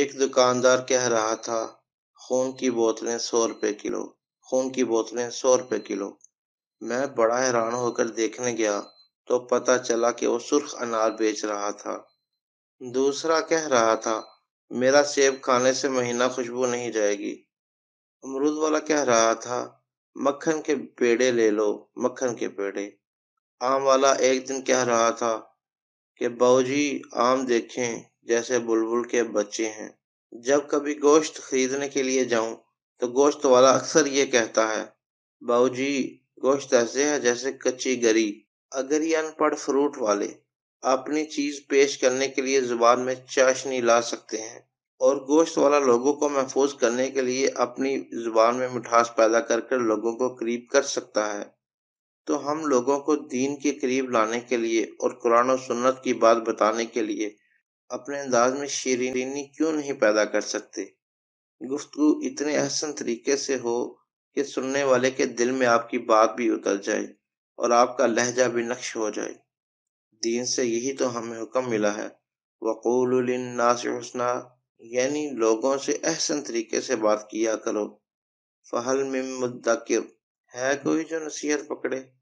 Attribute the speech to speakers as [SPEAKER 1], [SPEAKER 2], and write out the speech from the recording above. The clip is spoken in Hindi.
[SPEAKER 1] एक दुकानदार कह रहा था खून की बोतलें सौ रुपए किलो खून की बोतलें सौ रुपए किलो मैं बड़ा हैरान होकर देखने गया तो पता चला कि वो सुर्ख अनार बेच रहा था दूसरा कह रहा था मेरा सेब खाने से महीना खुशबू नहीं जाएगी अमरूद वाला कह रहा था मक्खन के पेड़े ले लो मक्खन के पेड़े आम वाला एक दिन कह रहा था कि बाबूजी आम देखें जैसे बुलबुल के बच्चे हैं जब कभी गोश्त खरीदने के लिए जाऊं तो गोश्त वाला अक्सर ये कहता है जी गोश्त ऐसे है जैसे कच्ची गरी अगर ये अनपढ़ फ्रूट वाले अपनी चीज पेश करने के लिए जुबान में चाशनी ला सकते हैं और गोश्त वाला लोगों को महफूज करने के लिए अपनी जुबान में मिठास पैदा कर कर लोगों को करीब कर सकता है तो हम लोगों को दीन के करीब लाने के लिए और कुरान और सुन्नत की बात बताने के लिए अपने अंदाज में शीरीनी क्यों नहीं पैदा कर सकते गुफ्तु इतने अहसन तरीके से हो कि सुनने वाले के दिल में आपकी बात भी उतर जाए और आपका लहजा भी नक्श हो जाए दीन से यही तो हमें हुक्म मिला है वकूल नासना यानी लोगों से अहसन तरीके से बात किया करो फ़हल में मुद्दा है कोई जो नसीहत पकड़े